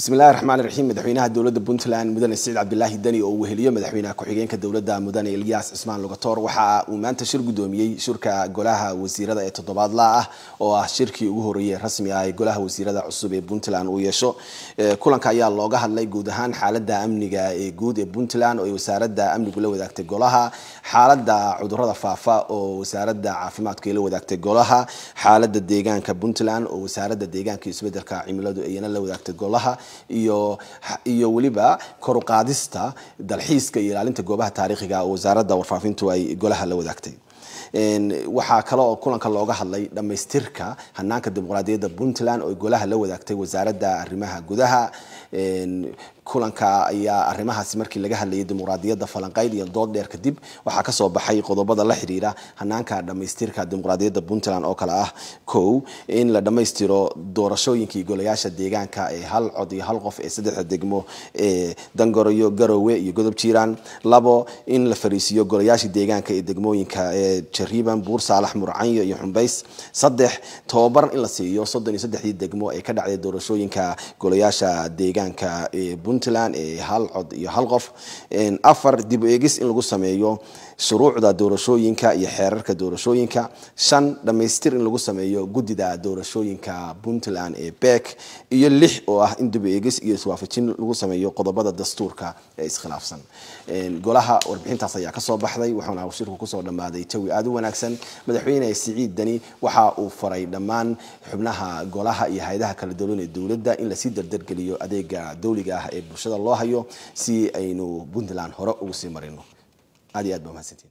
bismillahi raxmaan raxiim madaxweynaha dowladda puntland mudane siciid cabdilaahi dani oo weheliyo madaxweynaha ku-xigeenka dowladda mudane ilyaas cismaan lugatoor waxa uu maanta shir guddoomiyey shirka golaha wasiirada ee toddobaadlaa ah oo ah shirkii ugu horreeyey rasmi ah ee golaha wasiirada cusub ee puntland uu yeesho eh, kulanka ayaa looga hadlay guud ahaan xaaladda amniga ee guud ee puntland oo ay wasaaradda amnigu la wadaagtay golaha xaaladda cudurada faafa oo wasaaradda caafimaadku ay la wadaagtay golaha xaaladda deegaanka puntland oo wasaaradda deegaanka iyo isbeddelka cimiladu ayana la wadaagtay golaha iyo iyo weliba koruqaadista dalxiiska iyo ilaalinta goobaha taariikhiga wasaaradda warfaafintu ay golaha la wadaagtay waxaa kale oo kulanka looga hadlay dhammaystirka hanaanka dimuqraadiyadda puntland oo golaha la wadaagtay wasaaradda arrimaha gudaha kulanka ayaa arrimahaasi markii laga hadlayay dimuqraadiyadda falanqayd iyo dood dheer kadib waxaa kasoo baxay qodobada la xiriira hanaanka dhamaystirka dimuqraadiyadda puntland oo kale ah kow in la dhammaystiro doorashooyinkii golayaasha deegaanka ee hal cod iyo hal qof ee saddexda degmo ee dangaroyo garowe iyo godob jiiraan labo in la fariisiyo golayaashii deegaanka ee degmooyinka ee jariiban buur saalax murcanyo iyo xumbays saddex tobabar in la siiyo soddon iyo saddexdii degmo ee ka dhacday doorashooyinka golayaasha deegaanka ee puntland hal cod iyo hal qof afar dib u eegis in lagu sameeyo shuruucda doorashooyinka iyo xeerarka doorashooyinka shan dhamaystir in lagu sameeyo guddida doorashooyinka puntland ee beck iyo lix oo ah in dib u eegis iyo iswaafajin lagu sameeyo qodobada dastuurka ee iskhilaafsan golaha warbixintaas ayaa kasoo baxday waxaana shirku kusoo dhammaaday jawi aada u wanaagsan madaxweyne siciid dani waxa uu faray dhammaan xubnaha golaha iyo hay-adaha kala duwan ee dowladda in lasii dardargeliyo adeega dowliga ah ee بشده الله هيو سي اينو بوندلان هراء وسي مرينو عادي ادبا مهنسنتين